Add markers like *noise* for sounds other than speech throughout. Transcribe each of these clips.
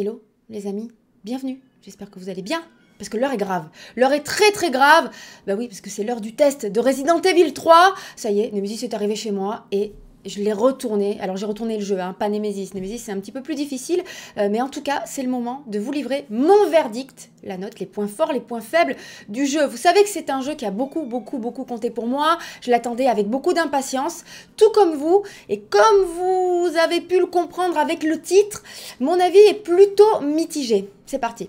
Hello, les amis, bienvenue. J'espère que vous allez bien. Parce que l'heure est grave. L'heure est très très grave. Bah oui, parce que c'est l'heure du test de Resident Evil 3. Ça y est, Nemesis est arrivé chez moi et je l'ai retourné. Alors j'ai retourné le jeu, hein, pas Nemesis. Nemesis c'est un petit peu plus difficile, euh, mais en tout cas c'est le moment de vous livrer mon verdict, la note, les points forts, les points faibles du jeu. Vous savez que c'est un jeu qui a beaucoup, beaucoup, beaucoup compté pour moi. Je l'attendais avec beaucoup d'impatience, tout comme vous. Et comme vous avez pu le comprendre avec le titre, mon avis est plutôt mitigé. C'est parti.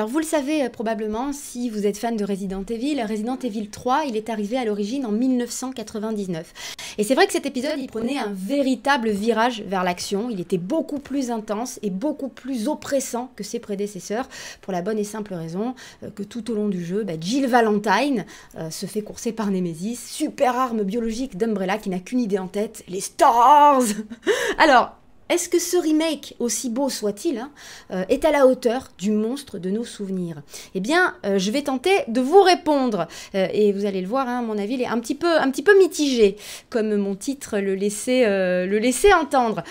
Alors vous le savez euh, probablement si vous êtes fan de Resident Evil, Resident Evil 3, il est arrivé à l'origine en 1999. Et c'est vrai que cet épisode, il prenait un véritable virage vers l'action, il était beaucoup plus intense et beaucoup plus oppressant que ses prédécesseurs, pour la bonne et simple raison euh, que tout au long du jeu, bah, Jill Valentine euh, se fait courser par Nemesis, super arme biologique d'Umbrella qui n'a qu'une idée en tête, les stars *laughs* Alors, est-ce que ce remake, aussi beau soit-il, hein, euh, est à la hauteur du monstre de nos souvenirs Eh bien, euh, je vais tenter de vous répondre. Euh, et vous allez le voir, hein, mon avis il est un petit, peu, un petit peu mitigé, comme mon titre le laissait, le entendre.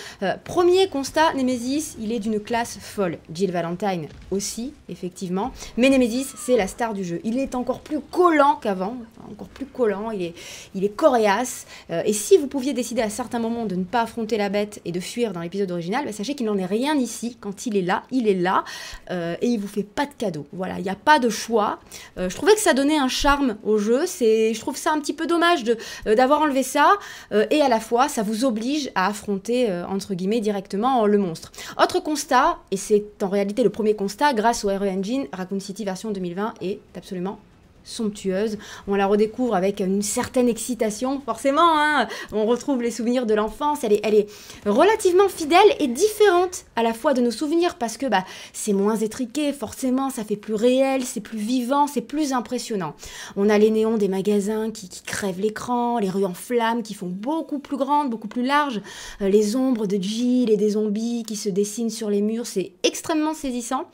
premier constat, Nemesis, il est d'une classe folle. Jill Valentine aussi, effectivement. Mais Nemesis, c'est la star du jeu. Il est encore plus collant qu'avant, encore plus collant, il est, il est coriace. et si vous pouviez décider à certains moments de ne pas affronter la bête et de fuir dans les Épisode original, bah, sachez qu'il n'en est rien ici. Quand il est là, il est là euh, et il vous fait pas de cadeau. Voilà, il n'y a pas de choix. Euh, je trouvais que ça donnait un charme au jeu. C'est, je trouve ça un petit peu dommage de, euh, d'avoir enlevé ça et à la fois ça vous oblige à affronter entre guillemets directement le monstre. Autre constat, et c'est en réalité le premier constat grâce au RE Engine, Raccoon City version 2020 est absolument somptueuse. On la redécouvre avec une certaine excitation, forcément. Hein. on retrouve les souvenirs de l'enfance. Elle est, elle est relativement fidèle et différente à la fois de nos souvenirs parce que bah, c'est moins étriqué, forcément, ça fait plus réel, c'est plus vivant, c'est plus impressionnant. On a les néons des magasins qui, qui crèvent l'écran, les rues en flammes qui font beaucoup plus grandes, beaucoup plus larges, euh, les ombres de Jill et des zombies qui se dessinent sur les murs, c'est extrêmement saisissant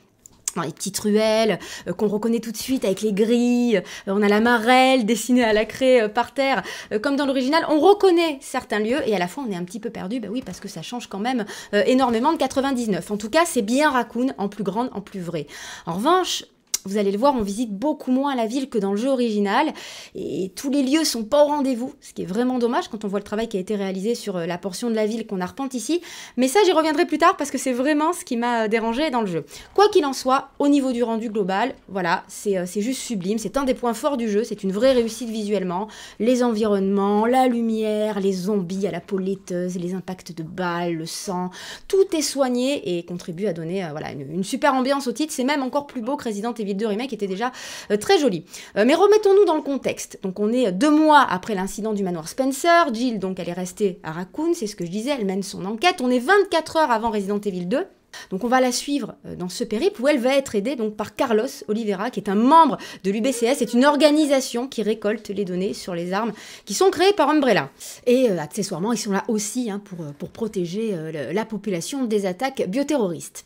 dans les petites ruelles, euh, qu'on reconnaît tout de suite avec les grilles, euh, on a la marelle dessinée à la craie euh, par terre, comme dans l'original, on reconnaît certains lieux et à la fois on est un petit peu perdu, bah oui, parce que ça change quand même énormément de 99. En tout cas, c'est bien Raccoon en plus grande, en plus vraie. En revanche, vous allez le voir, on visite beaucoup moins la ville que dans le jeu original, et tous les lieux sont pas au rendez-vous, ce qui est vraiment dommage quand on voit le travail qui a été réalisé sur euh, la portion de la ville qu'on arpente ici, mais ça j'y reviendrai plus tard parce que c'est vraiment ce qui m'a euh, dérangé dans le jeu. Quoi qu'il en soit, au niveau du rendu global, voilà, euh, c'est juste sublime, c'est un des points forts du jeu, c'est une vraie réussite visuellement, les environnements, la lumière, les zombies à la peau laiteuse, les impacts de balles, le sang, tout est soigné et contribue à donner voilà, une, une, super ambiance au titre, c'est même encore plus beau que Resident Evil deux remakes étaient déjà euh, très jolis. Euh, mais remettons-nous dans le contexte. Donc on est deux mois après l'incident du manoir Spencer. Jill, donc, elle est restée à Raccoon, c'est ce que je disais, elle mène son enquête. On est 24 heures avant Resident Evil 2. Donc on va la suivre euh, dans ce périple où elle va être aidée donc par Carlos Oliveira, qui est un membre de l'UBCS, c'est une organisation qui récolte les données sur les armes qui sont créées par Umbrella. Et accessoirement, ils sont là aussi hein, pour, protéger la population des attaques bioterroristes.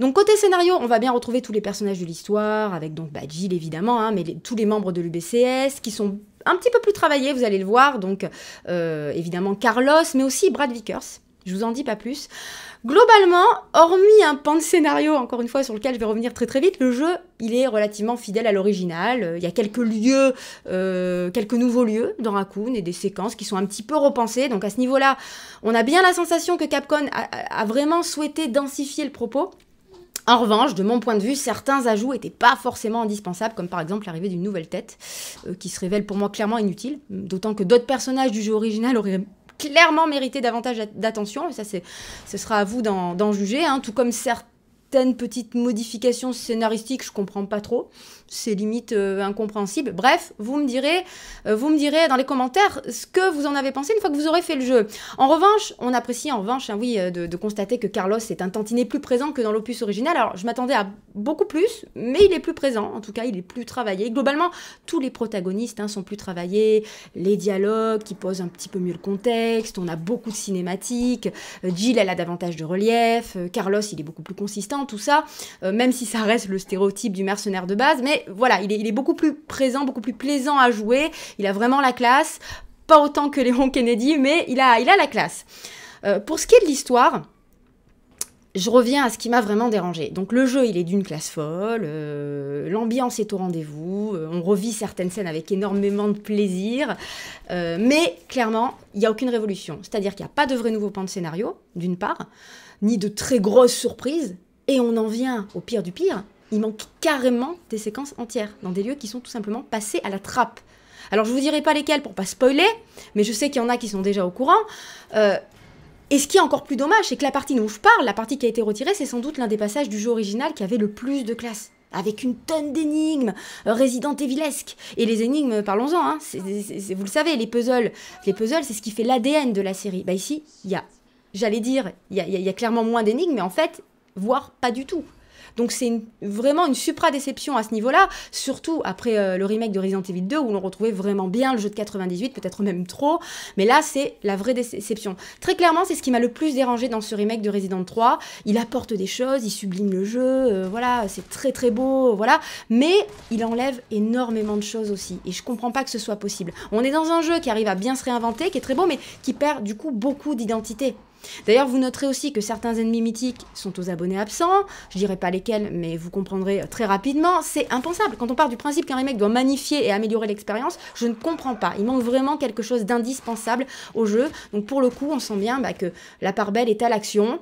Donc côté scénario, on va bien retrouver tous les personnages de l'histoire, avec donc bah, évidemment, hein, mais tous les membres de l'UBCS qui sont un petit peu plus travaillés, vous allez le voir, donc euh, évidemment Carlos, mais aussi Brad Vickers. Je vous en dis pas plus. Globalement, hormis un pan de scénario, encore une fois, sur lequel je vais revenir très très vite, le jeu, il est relativement fidèle à l'original. Euh, il y a quelques lieux, euh, quelques nouveaux lieux dans Raccoon et des séquences qui sont un petit peu repensées. Donc à ce niveau-là, on a bien la sensation que Capcom a, vraiment souhaité densifier le propos. En revanche, de mon point de vue, certains ajouts n'étaient pas forcément indispensables, comme par exemple l'arrivée d'une nouvelle tête, euh, qui se révèle pour moi clairement inutile, d'autant que d'autres personnages du jeu original auraient clairement mérité davantage d'attention, et ça, ce sera à vous d'en juger, hein. tout comme certains certaines petites modifications scénaristiques, je comprends pas trop. C'est limite euh, incompréhensible. Bref, vous me direz, euh, vous me direz dans les commentaires ce que vous en avez pensé une fois que vous aurez fait le jeu. En revanche, on apprécie en revanche, hein, oui, euh, de, constater que Carlos est un tantinet plus présent que dans l'opus original. Alors, je m'attendais à beaucoup plus, mais il est plus présent. En tout cas, il est plus travaillé. Globalement, tous les protagonistes hein, sont plus travaillés. Les dialogues qui posent un petit peu mieux le contexte. On a beaucoup de cinématiques. Jill, elle a davantage de relief. Carlos, il est beaucoup plus consistant tout ça, euh, même si ça reste le stéréotype du mercenaire de base, mais voilà, il est, beaucoup plus présent, beaucoup plus plaisant à jouer, il a vraiment la classe, pas autant que Léon Kennedy, mais il a, il a la classe. Euh, pour ce qui est de l'histoire, je reviens à ce qui m'a vraiment dérangé. Donc le jeu, il est d'une classe folle, euh, l'ambiance est au rendez-vous, on revit certaines scènes avec énormément de plaisir, mais clairement, il n'y a aucune révolution. C'est-à-dire qu'il n'y a pas de vrai nouveau pan de scénario, d'une part, ni de très grosses surprises, et on en vient au pire du pire, il manque carrément des séquences entières dans des lieux qui sont tout simplement passés à la trappe. Alors je vous dirai pas lesquels pour pas spoiler, mais je sais qu'il y en a qui sont déjà au courant. Euh, et ce qui est encore plus dommage, c'est que la partie dont je parle, la partie qui a été retirée, c'est sans doute l'un des passages du jeu original qui avait le plus de classe. Avec une tonne d'énigmes, euh, et Evilesque. Et les énigmes, parlons-en, hein. vous le savez, les puzzles. Les puzzles, c'est ce qui fait l'ADN de la série. Bah ici, il y a, j'allais dire, il y a clairement moins d'énigmes, mais en fait, voire pas du tout. Donc c'est vraiment une supra-déception à ce niveau-là, surtout après euh, le remake de Resident Evil 2 où l'on retrouvait vraiment bien le jeu de 98, peut-être même trop, mais là c'est la vraie déception. Très clairement, c'est ce qui m'a le plus dérangé dans ce remake de Resident 3. Il apporte des choses, il sublime le jeu, euh, voilà, c'est très très beau, voilà, mais il enlève énormément de choses aussi, et je comprends pas que ce soit possible. On est dans un jeu qui arrive à bien se réinventer, qui est très beau, mais qui perd du coup beaucoup d'identité. D'ailleurs, vous noterez aussi que certains ennemis mythiques sont aux abonnés absents, je dirai pas lesquels, mais vous comprendrez euh, très rapidement, c'est impensable. Quand on part du principe qu'un remake doit magnifier et améliorer l'expérience, je ne comprends pas. Il manque vraiment quelque chose d'indispensable au jeu. Donc pour le coup, on sent bien bah, que la part belle est à l'action,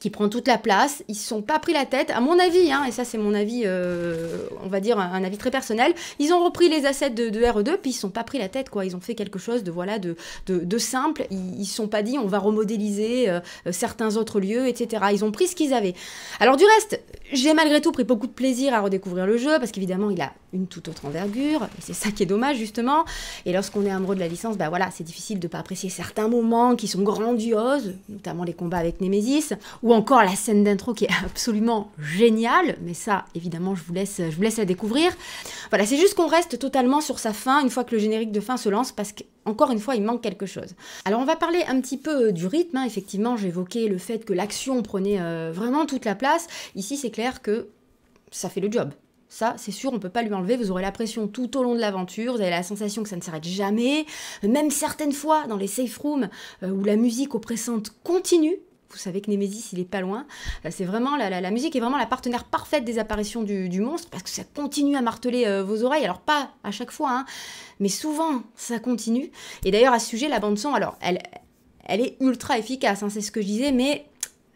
qui prend toute la place. Ils ne sont pas pris la tête, à mon avis, hein, et ça c'est mon avis, euh, on va dire un, avis très personnel. Ils ont repris les assets de, RE2, puis ils ne sont pas pris la tête, quoi. Ils ont fait quelque chose de voilà de, de, simple. Ils ne sont pas dit on va remodéliser euh, euh, certains autres lieux, etc. Ils ont pris ce qu'ils avaient. Alors du reste, j'ai malgré tout pris beaucoup de plaisir à redécouvrir le jeu parce qu'évidemment il a une toute autre envergure et c'est ça qui est dommage justement. Et lorsqu'on est amoureux de la licence, bah voilà, c'est difficile de ne pas apprécier certains moments qui sont grandioses, notamment les combats avec Nemesis ou ou encore la scène d'intro qui est *laughs* absolument géniale, mais ça, évidemment, je vous laisse, je vous laisse la découvrir. Voilà, c'est juste qu'on reste totalement sur sa fin une fois que le générique de fin se lance, parce qu'encore encore une fois, il manque quelque chose. Alors on va parler un petit peu euh, du rythme. Hein. Effectivement, j'évoquais le fait que l'action prenait euh, vraiment toute la place. Ici, c'est clair que ça fait le job. Ça, c'est sûr, on peut pas lui enlever. Vous aurez la pression tout au long de l'aventure. Vous avez la sensation que ça ne s'arrête jamais. Même certaines fois, dans les safe rooms, euh, où la musique oppressante continue, vous savez que Nemesis, il est pas loin. Euh, c'est vraiment la, la, musique est vraiment la partenaire parfaite des apparitions du, monstre parce que ça continue à marteler euh, vos oreilles. Alors pas à chaque fois, hein, mais souvent ça continue. Et d'ailleurs à ce sujet, la bande son, alors elle, elle est ultra efficace. Hein, c'est ce que je disais, mais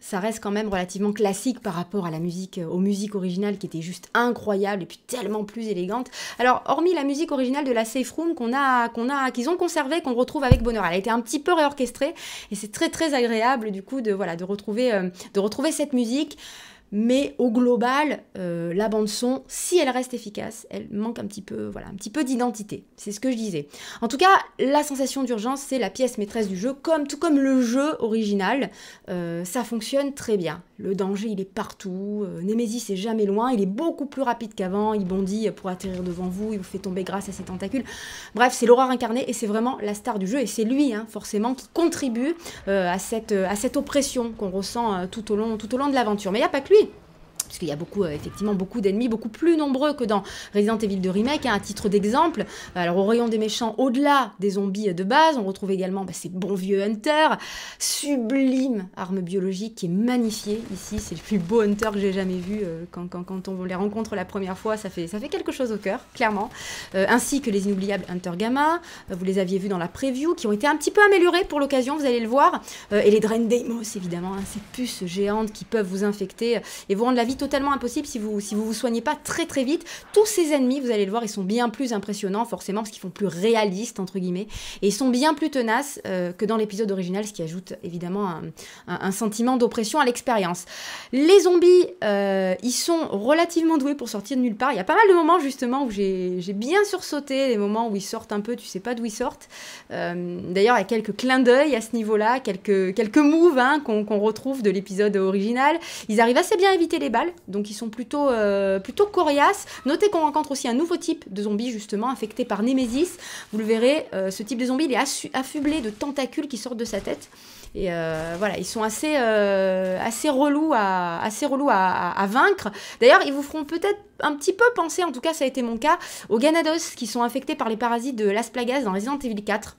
ça reste quand même relativement classique par rapport à la musique, euh, aux musiques originales qui étaient juste incroyables et puis tellement plus élégantes. Alors, hormis la musique originale de la Safe Room qu'on a, qu'on a, qu'ils ont conservée, qu'on retrouve avec bonheur, elle a été un petit peu réorchestrée et c'est très très agréable du coup de voilà de retrouver, euh, de retrouver cette musique mais au global, euh, la bande son, si elle reste efficace, elle manque un petit peu, voilà, un petit peu d'identité. C'est ce que je disais. En tout cas, la sensation d'urgence, c'est la pièce maîtresse du jeu, tout comme le jeu original, euh, ça fonctionne très bien. Le danger, il est partout. Euh, Nemesis est jamais loin. Il est beaucoup plus rapide qu'avant. Il bondit pour atterrir devant vous. Il vous fait tomber grâce à ses tentacules. Bref, c'est l'horreur incarné et c'est vraiment la star du jeu. Et c'est lui, hein, forcément, qui contribue à cette, à cette oppression qu'on ressent tout au long, tout au long de l'aventure. Mais il n'y a pas que lui parce qu'il y a beaucoup, euh, effectivement beaucoup d'ennemis, beaucoup plus nombreux que dans Resident Evil de Remake, hein, à titre d'exemple. Euh, alors au rayon des méchants, au-delà des zombies euh, de base, on retrouve également bah, ces bons vieux hunters, sublime arme biologique qui est magnifiée ici, c'est le plus beau hunter que j'ai jamais vu. quand, on les rencontre la première fois, ça fait, ça fait quelque chose au cœur, clairement. ainsi que les inoubliables Hunter Gamma, vous les aviez vus dans la preview, qui ont été un petit peu améliorés pour l'occasion, vous allez le voir. et les Drain Deimos, évidemment, hein, ces puces géantes qui peuvent vous infecter et vous rendre la vie totalement impossible si vous si vous, vous soignez pas très très vite. Tous ces ennemis, vous allez le voir, ils sont bien plus impressionnants forcément parce qu'ils font plus réalistes entre guillemets et ils sont bien plus tenaces euh, que dans l'épisode original, ce qui ajoute évidemment un, sentiment d'oppression à l'expérience. Les zombies, euh, ils sont relativement doués pour sortir de nulle part. Il y a pas mal de moments justement où j'ai bien sursauté, des moments où ils sortent un peu, tu sais pas d'où ils sortent. Euh, d'ailleurs, il y a quelques clins d'œil à ce niveau-là, quelques, quelques moves hein, qu'on retrouve de l'épisode original. Ils arrivent assez bien à éviter les balles, donc ils sont plutôt, euh, plutôt coriaces. Notez qu'on rencontre aussi un nouveau type de zombie, justement, affecté par Némésis. Vous le verrez, euh, ce type de zombie, il est affublé de tentacules qui sortent de sa tête. Et euh, voilà, ils sont assez, assez relous, à, assez à vaincre. D'ailleurs, ils vous feront peut-être un petit peu penser, en tout cas ça a été mon cas, aux Ganados qui sont infectés par les parasites de Las Plagas dans Resident Evil 4.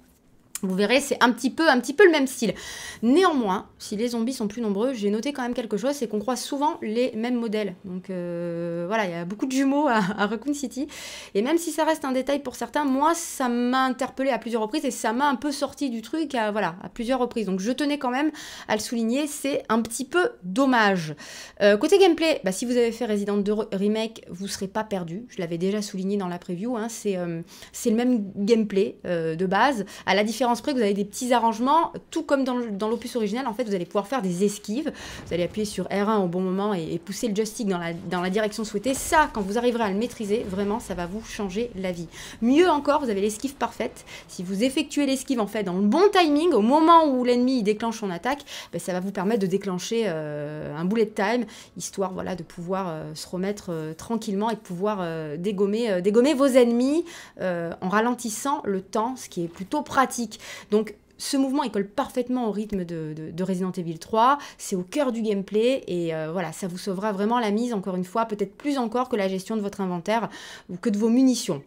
Vous verrez, c'est un petit peu, un petit peu le même style. Néanmoins, si les zombies sont plus nombreux, j'ai noté quand même quelque chose, c'est qu'on croise souvent les mêmes modèles. Donc euh, voilà, il y a beaucoup de jumeaux à, Raccoon City. Et même si ça reste un détail pour certains, moi, ça m'a interpellé à plusieurs reprises et ça m'a un peu sorti du truc à, voilà, à plusieurs reprises. Donc je tenais quand même à le souligner, c'est un petit peu dommage. Euh, côté gameplay, bah, si vous avez fait Resident 2 Remake, vous serez pas perdu. Je l'avais déjà souligné dans la preview. Hein, euh, c'est le même gameplay de base, à la différence en que vous avez des petits arrangements, tout comme dans l'opus original, en fait, vous allez pouvoir faire des esquives. Vous allez appuyer sur R1 au bon moment et, pousser le joystick dans la, direction souhaitée. Ça, quand vous arriverez à le maîtriser, vraiment, ça va vous changer la vie. Mieux encore, vous avez l'esquive parfaite. Si vous effectuez l'esquive, en fait, dans le bon timing, au moment où l'ennemi déclenche son attaque, ben, ça va vous permettre de déclencher euh, un bullet time, histoire, voilà, de pouvoir euh, se remettre euh, tranquillement et de pouvoir dégommer, dégommer vos ennemis en ralentissant le temps, ce qui est plutôt pratique donc ce mouvement, il colle parfaitement au rythme de, Resident Evil 3. C'est au cœur du gameplay et euh, voilà, ça vous sauvera vraiment la mise, encore une fois, peut-être plus encore que la gestion de votre inventaire ou que de vos munitions.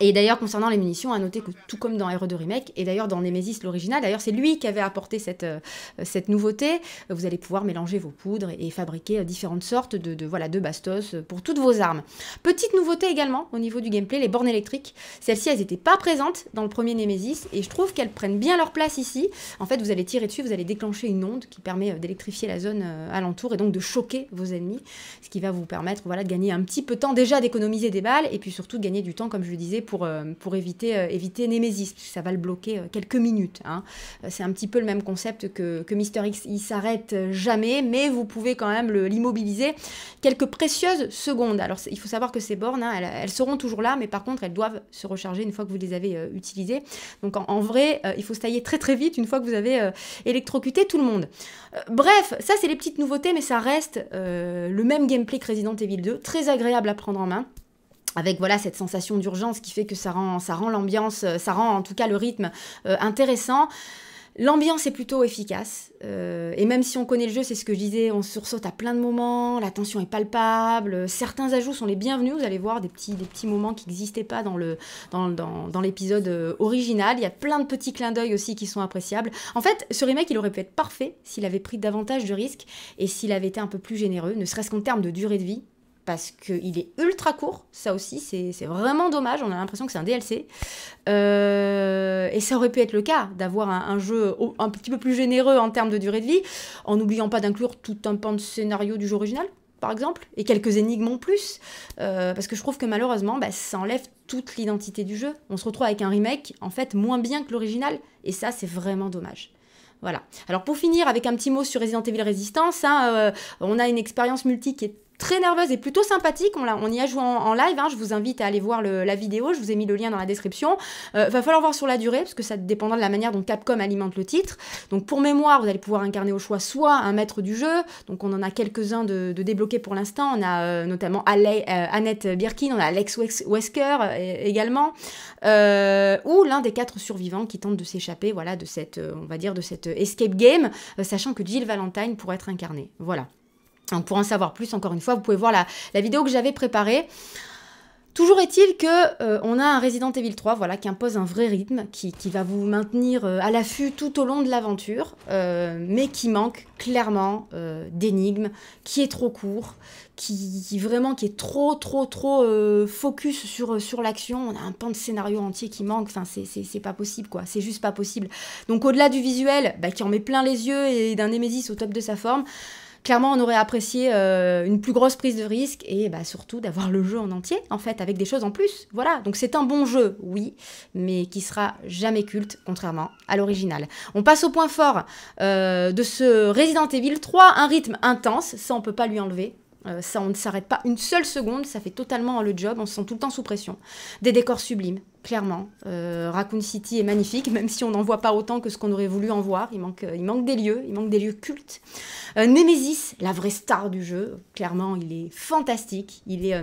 Et d'ailleurs, concernant les munitions, à noter que tout comme dans RE2 Remake, et d'ailleurs dans Nemesis l'original, d'ailleurs c'est lui qui avait apporté cette, euh, cette nouveauté, vous allez pouvoir mélanger vos poudres et, fabriquer euh, différentes sortes de, voilà, de bastos euh, pour toutes vos armes. Petite nouveauté également au niveau du gameplay, les bornes électriques. Celles-ci, elles n'étaient pas présentes dans le premier Nemesis, et je trouve qu'elles prennent bien leur place ici. En fait, vous allez tirer dessus, vous allez déclencher une onde qui permet d'électrifier la zone alentour et donc de choquer vos ennemis, ce qui va vous permettre voilà, de gagner un petit peu de temps, déjà d'économiser des balles, et puis surtout de gagner du temps, comme je le disais, euh, pour, éviter, euh, éviter Nemesis, ça va le bloquer euh, quelques minutes. Hein. C'est un petit peu le même concept que, Mister X. Il s'arrête jamais, mais vous pouvez quand même l'immobiliser quelques précieuses secondes. Alors il faut savoir que ces bornes, hein, elles, seront toujours là, mais par contre, elles doivent se recharger une fois que vous les avez utilisées. Donc en, en vrai, il faut se tailler très très vite une fois que vous avez électrocuté tout le monde. bref, ça c'est les petites nouveautés, mais ça reste le même gameplay que Resident Evil 2, très agréable à prendre en main avec voilà cette sensation d'urgence qui fait que ça rend ça rend l'ambiance, euh, ça rend en tout cas le rythme euh, intéressant. L'ambiance est plutôt efficace. Euh, et même si on connaît le jeu, c'est ce que je disais, on sursaute à plein de moments, la tension est palpable. Certains ajouts sont les bienvenus. Vous allez voir des petits, des petits moments qui n'existaient pas dans, le, dans, dans l'épisode original. Il y a plein de petits clins d'œil aussi qui sont appréciables. En fait, ce remake, il aurait pu être parfait s'il avait pris davantage de risques et s'il avait été un peu plus généreux, ne serait-ce qu'en termes de durée de vie parce qu'il est ultra court, ça aussi c'est vraiment dommage, on a l'impression que c'est un DLC. Euh, et ça aurait pu être le cas d'avoir un, jeu un petit peu plus généreux en termes de durée de vie, en n'oubliant pas d'inclure tout un pan de scénario du jeu original, par exemple, et quelques énigmes en plus, euh, parce que je trouve que malheureusement, bah, ça enlève toute l'identité du jeu. On se retrouve avec un remake, en fait, moins bien que l'original, et ça, c'est vraiment dommage. Voilà. Alors pour finir, avec un petit mot sur Resident Evil Resistance, hein, euh, on a une expérience multi qui est très nerveuse et plutôt sympathique. On, y a joué en, live. Hein. Je vous invite à aller voir la vidéo. Je vous ai mis le lien dans la description. Euh, va falloir voir sur la durée parce que ça dépendra de la manière dont Capcom alimente le titre. Donc pour mémoire, vous allez pouvoir incarner au choix soit un maître du jeu. Donc on en a quelques-uns de, débloquer débloqués pour l'instant. On a euh, notamment euh, Annette Birkin, on a Alex Wesker également, ou l'un des quatre survivants qui tente de s'échapper. Voilà de cette, on va dire de cette escape game, sachant que Jill Valentine pourrait être incarnée. Voilà pour en savoir plus, encore une fois, vous pouvez voir la, vidéo que j'avais préparée. Toujours est-il que euh, on a un Resident Evil 3 voilà, qui impose un vrai rythme, qui, va vous maintenir euh, à l'affût tout au long de l'aventure, euh, mais qui manque clairement d'énigmes, qui est trop court, qui, est vraiment qui est trop trop trop focus sur, sur l'action. On a un pan de scénario entier qui manque, enfin c'est pas possible quoi, c'est juste pas possible. Donc au-delà du visuel, bah, qui en met plein les yeux et d'un Nemesis au top de sa forme, clairement, on aurait apprécié euh, une plus grosse prise de risque et bah, surtout d'avoir le jeu en entier, en fait, avec des choses en plus. Voilà, donc c'est un bon jeu, oui, mais qui sera jamais culte, contrairement à l'original. On passe au point fort euh, de ce Resident Evil 3, un rythme intense, ça on peut pas lui enlever, euh, ça, on ne s'arrête pas une seule seconde, ça fait totalement le job, on se sent tout le temps sous pression. Des décors sublimes, clairement. Euh, Raccoon City est magnifique, *laughs* même si on n'en voit pas autant que ce qu'on aurait voulu en voir. Il manque, euh, il manque des lieux, il manque des lieux cultes. Euh, Nemesis, la vraie star du jeu, clairement, il est fantastique. Il est.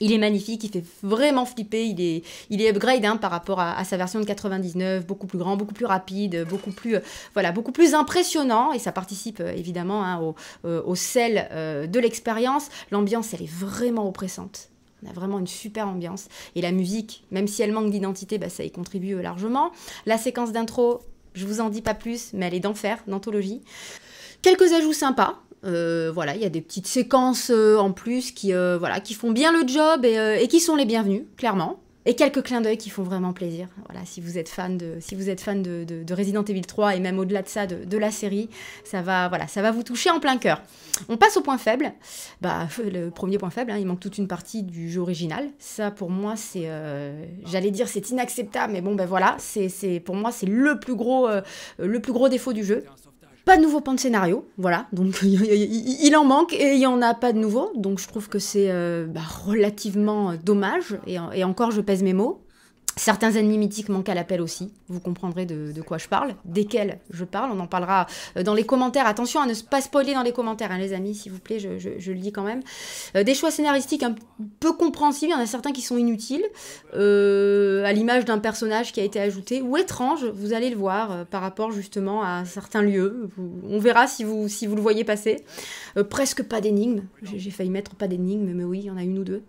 il est magnifique, il fait vraiment flipper, il est, il est upgrade hein, par rapport à, sa version de 99, beaucoup plus grand, beaucoup plus rapide, beaucoup plus, voilà, beaucoup plus impressionnant et ça participe évidemment hein, au, au, sel de l'expérience. L'ambiance, elle est vraiment oppressante. On a vraiment une super ambiance. Et la musique, même si elle manque d'identité, bah, ça y contribue euh, largement. La séquence d'intro, je vous en dis pas plus, mais elle est d'enfer, d'anthologie. Quelques ajouts sympas. Euh, voilà, il y a des petites séquences euh, en plus qui, voilà, qui font bien le job et, et qui sont les bienvenues, clairement et quelques clins d'œil qui font vraiment plaisir. Voilà, si vous êtes fan de, si vous êtes fan de, Resident Evil 3 et même au-delà de ça de, la série, ça va, voilà, ça va vous toucher en plein cœur. On passe au point faible. Bah, le premier point faible, hein, il manque toute une partie du jeu original. Ça, pour moi, c'est, euh, j'allais dire, c'est inacceptable, mais bon, ben voilà, c'est, pour moi, c'est le plus gros, euh, le plus gros défaut du jeu. Pas de nouveau pan de scénario, voilà. Donc *laughs* il en manque et il n'y en a pas de nouveau. Donc je trouve que c'est euh, bah, relativement euh, dommage. et, encore, je pèse mes mots. Certains ennemis mythiques manquent à l'appel aussi, vous comprendrez de, quoi je parle, desquels je parle, on en parlera euh, dans les commentaires. Attention à ne pas spoiler dans les commentaires, hein, les amis, s'il vous plaît, je, le dis quand même. Euh, des choix scénaristiques un peu compréhensibles, il y en a certains qui sont inutiles, euh, à l'image d'un personnage qui a été ajouté, ou étrange, vous allez le voir, par rapport justement à certains lieux. on verra si vous, si vous le voyez passer. presque pas d'énigmes, j'ai failli mettre pas d'énigmes, mais oui, il y en a une ou deux.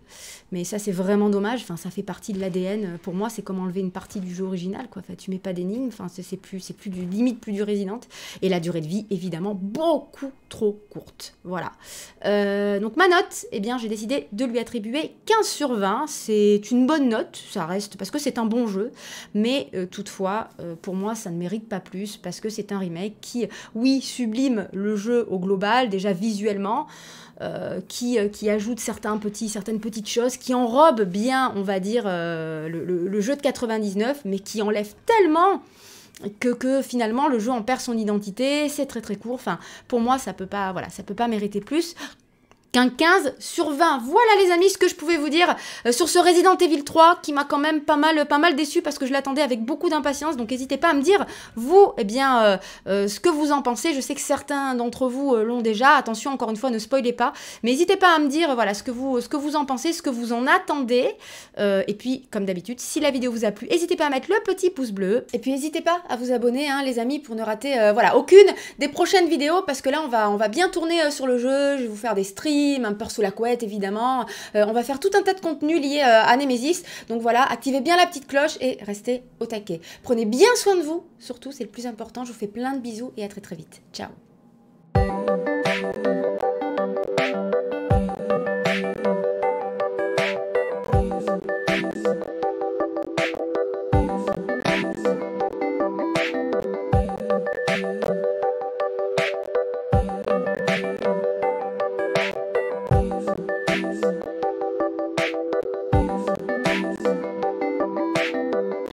Mais ça, c'est vraiment dommage, enfin, ça fait partie de l'ADN. Pour moi, comment enlever une partie du jeu original, quoi. Enfin, tu mets pas d'énigmes. enfin, c'est plus, c'est plus du limite, plus du résident, Et la durée de vie, évidemment, beaucoup trop courte. Voilà. Euh, donc ma note, eh bien, j'ai décidé de lui attribuer 15 sur 20. C'est une bonne note, ça reste parce que c'est un bon jeu, mais euh, toutefois, euh, pour moi, ça ne mérite pas plus parce que c'est un remake qui, oui, sublime le jeu au global, déjà visuellement. Euh, qui, euh, qui ajoute certains petits, certaines petites choses, qui enrobe bien, on va dire, euh, le, jeu de 99, mais qui enlève tellement que, que, finalement le jeu en perd son identité, c'est très très court. Enfin, pour moi, ça peut pas, voilà, ça peut pas mériter plus qu'un 15 sur 20. Voilà les amis ce que je pouvais vous dire euh, sur ce Resident Evil 3 qui m'a quand même pas mal, pas mal déçu parce que je l'attendais avec beaucoup d'impatience. Donc n'hésitez pas à me dire vous eh bien euh, euh, ce que vous en pensez. Je sais que certains d'entre vous l'ont déjà. Attention encore une fois ne spoilez pas. Mais n'hésitez pas à me dire voilà ce que vous, ce que vous en pensez, ce que vous en attendez. et puis comme d'habitude si la vidéo vous a plu n'hésitez pas à mettre le petit pouce bleu. Et puis n'hésitez pas à vous abonner hein, les amis pour ne rater voilà aucune des prochaines vidéos parce que là on va, on va bien tourner sur le jeu. Je vais vous faire des streams un peur sous la couette évidemment. Euh, on va faire tout un tas de contenus liés euh, à Nemesis. Donc voilà, activez bien la petite cloche et restez au taquet. Prenez bien soin de vous, surtout, c'est le plus important. Je vous fais plein de bisous et à très très vite. Ciao